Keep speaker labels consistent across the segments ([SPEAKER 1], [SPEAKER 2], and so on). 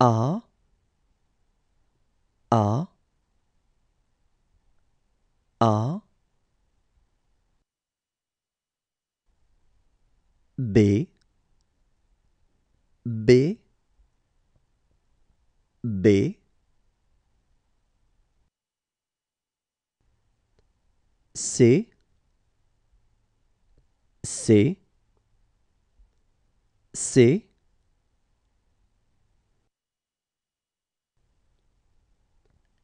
[SPEAKER 1] A A A B B B C C C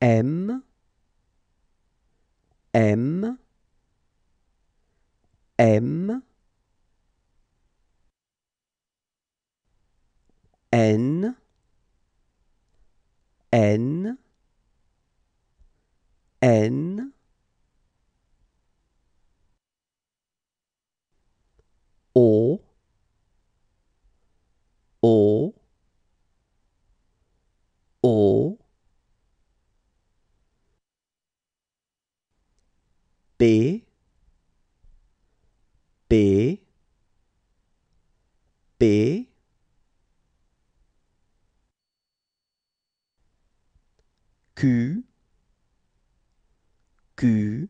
[SPEAKER 1] M, M, M, N, N, N, B B B Q Q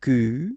[SPEAKER 1] Q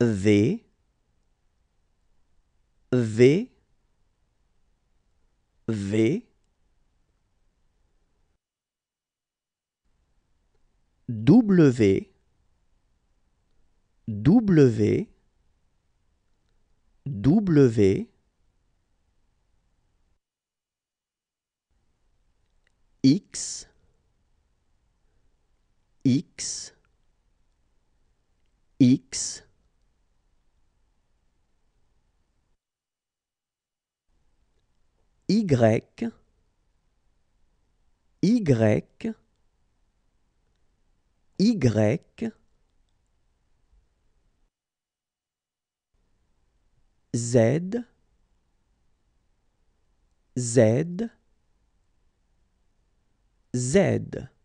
[SPEAKER 1] V V V W W W X X X Y, Y, Y, Z, Z, Z.